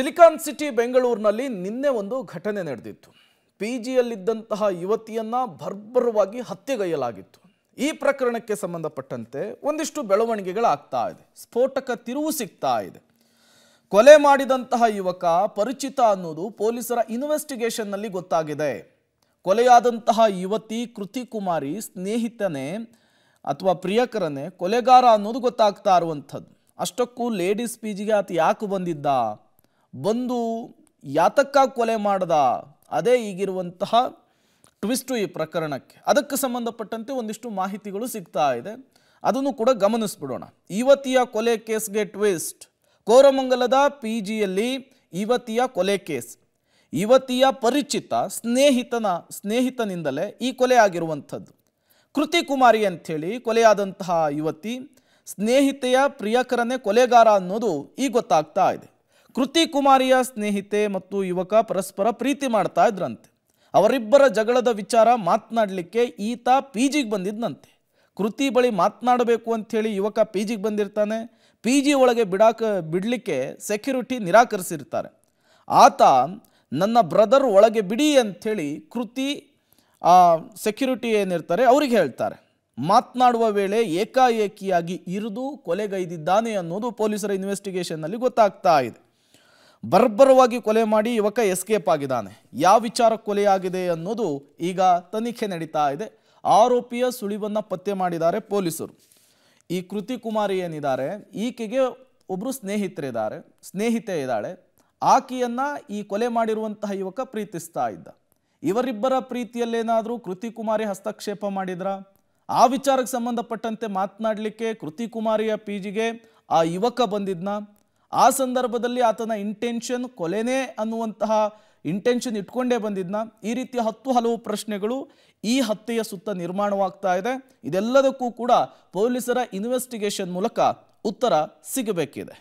silicon city ಬೆಂಗಳೂರಿನಲ್ಲಿ ನಿನ್ನೆ ಒಂದು ಘಟನೆ ನಡೆದಿತ್ತು ಪಿ ಜಿಯಲ್ಲಿದ್ದಂತಹ ಯುವತಿಯನ್ನ ಭರ್ಭರವಾಗಿ ಹತ್ಯೆಗೈಯಲಾಗಿತ್ತು ಈ ಪ್ರಕರಣಕ್ಕೆ ಸಂಬಂಧಪಟ್ಟಂತೆ ಒಂದಿಷ್ಟು ಬೆಳವಣಿಗೆಗಳಾಗ್ತಾ ಇದೆ ಸ್ಫೋಟಕ ತಿರುವು ಸಿಗ್ತಾ ಇದೆ ಕೊಲೆ ಮಾಡಿದಂತಹ ಯುವಕ ಪರಿಚಿತ ಅನ್ನೋದು ಪೊಲೀಸರ ಇನ್ವೆಸ್ಟಿಗೇಷನ್ನಲ್ಲಿ ಗೊತ್ತಾಗಿದೆ ಕೊಲೆಯಾದಂತಹ ಯುವತಿ ಕೃತಿ ಕುಮಾರಿ ಸ್ನೇಹಿತನೇ ಅಥವಾ ಪ್ರಿಯಕರನೇ ಕೊಲೆಗಾರ ಅನ್ನೋದು ಗೊತ್ತಾಗ್ತಾ ಇರುವಂಥದ್ದು ಅಷ್ಟಕ್ಕೂ ಲೇಡೀಸ್ ಪಿ ಜಿಗೆ ಆತ ಯಾಕೆ ಬಂದಿದ್ದ ಬಂದು ಯಾತಕ್ಕ ಕೊಲೆ ಮಾಡದ ಅದೇ ಈಗಿರುವಂತಹ ಟ್ವಿಸ್ಟು ಈ ಪ್ರಕರಣಕ್ಕೆ ಅದಕ್ಕೆ ಸಂಬಂಧಪಟ್ಟಂತೆ ಒಂದಿಷ್ಟು ಮಾಹಿತಿಗಳು ಸಿಗ್ತಾ ಇದೆ ಅದನ್ನು ಕೂಡ ಗಮನಿಸ್ಬಿಡೋಣ ಇವತ್ತಿಯ ಕೊಲೆ ಕೇಸ್ಗೆ ಟ್ವಿಸ್ಟ್ ಕೋರಮಂಗಲದ ಪಿ ಜಿಯಲ್ಲಿ ಇವತ್ತಿಯ ಕೊಲೆ ಕೇಸ್ ಯುವತಿಯ ಪರಿಚಿತ ಸ್ನೇಹಿತನ ಸ್ನೇಹಿತನಿಂದಲೇ ಈ ಕೊಲೆ ಆಗಿರುವಂಥದ್ದು ಕೃತಿ ಕುಮಾರಿ ಅಂಥೇಳಿ ಕೊಲೆಯಾದಂತಹ ಯುವತಿ ಸ್ನೇಹಿತೆಯ ಪ್ರಿಯಕರನೇ ಕೊಲೆಗಾರ ಅನ್ನೋದು ಈ ಗೊತ್ತಾಗ್ತಾ ಇದೆ ಕೃತಿ ಕುಮಾರಿಯ ಸ್ನೇಹಿತೆ ಮತ್ತು ಯುವಕ ಪರಸ್ಪರ ಪ್ರೀತಿ ಮಾಡ್ತಾ ಇದ್ರಂತೆ ಅವರಿಬ್ಬರ ಜಗಳದ ವಿಚಾರ ಮಾತನಾಡಲಿಕ್ಕೆ ಈತ ಪಿ ಜಿಗೆ ಬಂದಿದ್ದಂತೆ ಕೃತಿ ಬಳಿ ಮಾತನಾಡಬೇಕು ಅಂಥೇಳಿ ಯುವಕ ಪಿ ಜಿಗೆ ಬಂದಿರ್ತಾನೆ ಪಿ ಜಿ ಒಳಗೆ ಬಿಡಾಕ ಬಿಡಲಿಕ್ಕೆ ಸೆಕ್ಯೂರಿಟಿ ನಿರಾಕರಿಸಿರ್ತಾರೆ ಆತ ನನ್ನ ಬ್ರದರ್ ಒಳಗೆ ಬಿಡಿ ಅಂಥೇಳಿ ಕೃತಿ ಸೆಕ್ಯೂರಿಟಿ ಏನಿರ್ತಾರೆ ಅವ್ರಿಗೆ ಹೇಳ್ತಾರೆ ಮಾತನಾಡುವ ವೇಳೆ ಏಕಾಏಕಿಯಾಗಿ ಇರಿದು ಕೊಲೆಗೈದಿದ್ದಾನೆ ಅನ್ನೋದು ಪೊಲೀಸರ ಇನ್ವೆಸ್ಟಿಗೇಷನ್ನಲ್ಲಿ ಗೊತ್ತಾಗ್ತಾ ಇದೆ ಬರ್ಬರವಾಗಿ ಕೊಲೆ ಮಾಡಿ ಯುವಕ ಎಸ್ಕೇಪ್ ಆಗಿದ್ದಾನೆ ಯಾವ ವಿಚಾರ ಕೊಲೆಯಾಗಿದೆ ಅನ್ನೋದು ಈಗ ತನಿಖೆ ನಡೀತಾ ಇದೆ ಆರೋಪಿಯ ಸುಳಿವನ್ನು ಪತ್ತೆ ಮಾಡಿದ್ದಾರೆ ಪೊಲೀಸರು ಈ ಕೃತಿ ಕುಮಾರಿ ಏನಿದ್ದಾರೆ ಈಕೆಗೆ ಒಬ್ಬರು ಸ್ನೇಹಿತರಿದ್ದಾರೆ ಸ್ನೇಹಿತೆ ಇದ್ದಾಳೆ ಆಕೆಯನ್ನು ಈ ಕೊಲೆ ಮಾಡಿರುವಂತಹ ಯುವಕ ಪ್ರೀತಿಸ್ತಾ ಇದ್ದ ಇವರಿಬ್ಬರ ಪ್ರೀತಿಯಲ್ಲೇನಾದರೂ ಕೃತಿ ಕುಮಾರಿ ಹಸ್ತಕ್ಷೇಪ ಮಾಡಿದ್ರಾ ಆ ವಿಚಾರಕ್ಕೆ ಸಂಬಂಧಪಟ್ಟಂತೆ ಮಾತನಾಡಲಿಕ್ಕೆ ಕೃತಿ ಕುಮಾರಿಯ ಪಿ ಆ ಯುವಕ ಬಂದಿದ್ನ ಆ ಸಂದರ್ಭದಲ್ಲಿ ಆತನ ಇಂಟೆನ್ಷನ್ ಕೊಲೆನೇ ಅನ್ನುವಂತಹ ಇಂಟೆನ್ಷನ್ ಇಟ್ಕೊಂಡೇ ಬಂದಿದ್ನ ಈ ರೀತಿಯ ಹತ್ತು ಹಲವು ಪ್ರಶ್ನೆಗಳು ಈ ಹತ್ಯೆಯ ಸುತ್ತ ನಿರ್ಮಾಣವಾಗ್ತಾ ಇದೆ ಇದೆಲ್ಲದಕ್ಕೂ ಕೂಡ ಪೊಲೀಸರ ಇನ್ವೆಸ್ಟಿಗೇಷನ್ ಮೂಲಕ ಉತ್ತರ ಸಿಗಬೇಕಿದೆ